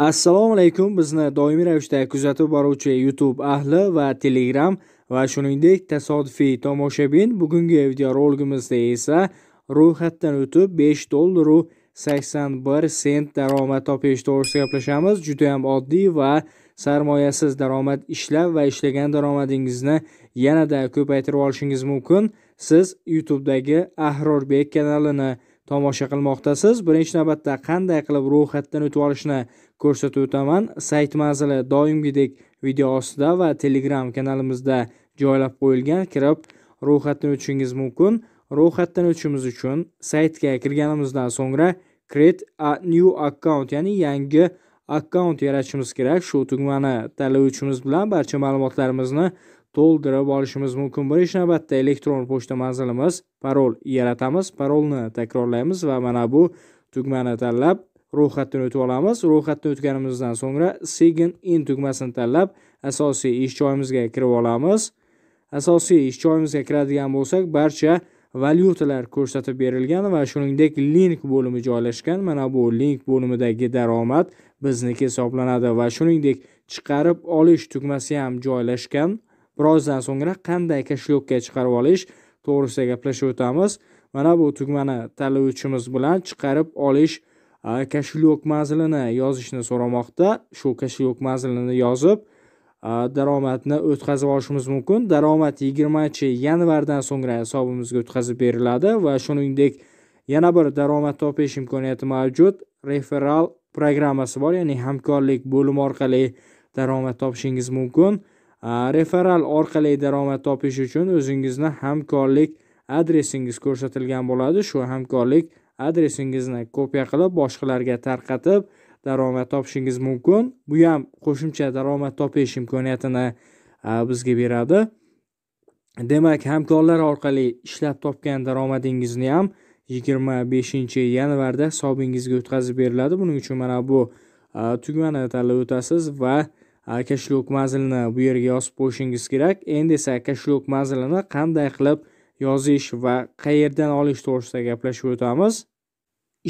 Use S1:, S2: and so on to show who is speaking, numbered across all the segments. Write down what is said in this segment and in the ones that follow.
S1: assalomu alaykum bizni doimiy ravishda kuzatib boruvchi youtube ahli va telegram va shuningdek tasodifiy tomoshabin bugungi videoroligimizda esa ro'yxatdan o'tib 5 dollaru 81 sent daromad topish to'g'risida gaplashamiz juda ham oddiy va sarmoyasiz daromad ishlab va ishlagan daromadingizni yanada ko'paytirib olishingiz mumkin siz youtubedagi ahrorbek kanalini tomosha qilmoqdasiz birinchi navbatda qanday qilib ro'yxatdan o'tib olishni ko'rsatib o'taman sayt manzili doimgidek video ostida va telegram kanalimizda joylab qo'yilgan kirib ro'yxatdan o'tishingiz mumkin ro'yxatdan o'tishimiz uchun saytga kirganimizdan so'ngra create a new account ya'ni yangi akkaunt yaratishimiz kerak shu tugmani tanlov bilan barcha ma'lumotlarimizni to'ldirib olishimiz mumkin birinchi navbatda elektron pochta manzilimiz parol yaratamiz parolni takrorlaymiz va mana bu tugmani tanlab ro'yxatdan o'tib olamiz ro'yxatdan o'tganimizdan so'ngra sign in tugmasini tanlab asosiy ish joyimizga kirib olamiz asosiy ish joyimizga kiradigan bo'lsak barcha valyutalar ko'rsatib berilgan va shuningdek link bo'limi joylashgan mana bu link bo'limidagi daromad bizniki hisoblanadi va shuningdek chiqarib olish tugmasi ham joylashgan birozdan so'ngra qanday kashlyokka chiqarib olish to'g'risida gaplashib o'tamiz mana bu tugmani tanlovchimiz bilan chiqarib olish kashlyok manzilini yozishni so'ramoqda shu kashlyok manzilini yozib daromadni o'tkazib olishimiz mumkin daromad yigirmanchi yanvardan so'ngra hisobimizga o'tkazib beriladi va shuningdek yana bir daromad topish imkoniyati mavjud referral programmasi bor ya'ni hamkorlik bo'limi orqali daromad topishingiz mumkin referral orqali daromad topish uchun o'zingizni hamkorlik adresingiz ko'rsatilgan bo'ladi shu hamkorlik adresingizni kopiya qilib boshqalarga tarqatib daromad topishingiz mumkin bu ham qo'shimcha daromad topish imkoniyatini bizga beradi demak hamkorlar orqali ishlab topgan daromadingizni ham yigirma beshinchi yanvarda hisobingizga o'tkazib beriladi buning uchun mana bu tugmani tanlab o'tasiz va kashlyok manzilini bu yerga yozib qo'yishingiz kerak endi esa kashlyok manzilini qanday qilib yozish va qayerdan olish to'g'risida gaplashib o'tamiz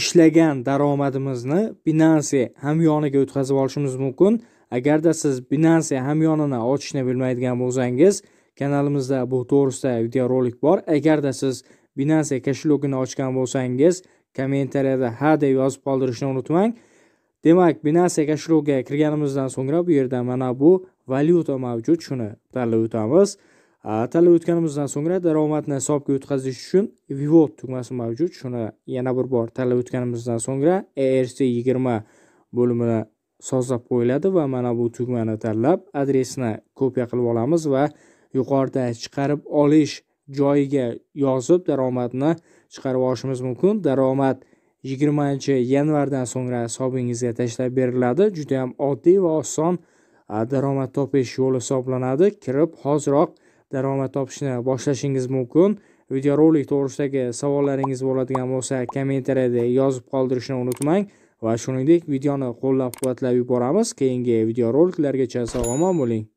S1: ishlagan daromadimizni binanse hamyoniga o'tkazib olishimiz mumkin agarda siz binanse hamyonini ochishni bilmaydigan bo'lsangiz kanalimizda bu to'g'risida videorolik bor agarda siz binanse kashlogini ochgan bo'lsangiz kommentariyada ha deb yozib qoldirishni unutmang demak binance shuruvga kirganimizdan so'ngra bu yerda mana bu valyuta mavjud shuni tanlab o'tamiz tanlab o'tganimizdan so'ngra daromadni hisobga o'tkazish uchun vivot tugmasi mavjud shuni yana bir bor tanlab o'tganimizdan so'ngra erc yigirma bo'limini sozlab qo'yiladi va mana bu tugmani tanlab adresni kopiya qilib olamiz va yuqorida chiqarib olish joyiga yozib daromadni chiqarib olishimiz mumkin daromad yigirmanchi yanvardan so'ngra hisobingizga tashlab beriladi juda ham oddiy va oson daromad topish yo'li hisoblanadi kirib hoziroq daromad topishni boshlashingiz mumkin videorolik to'g'risidagi savollaringiz bo'ladigan bo'lsa kommentariyada yozib qoldirishni unutmang va shuningdek videoni qo'llab quvvatlab yuboramiz keyingi videoroliklargacha sog' omon bo'ling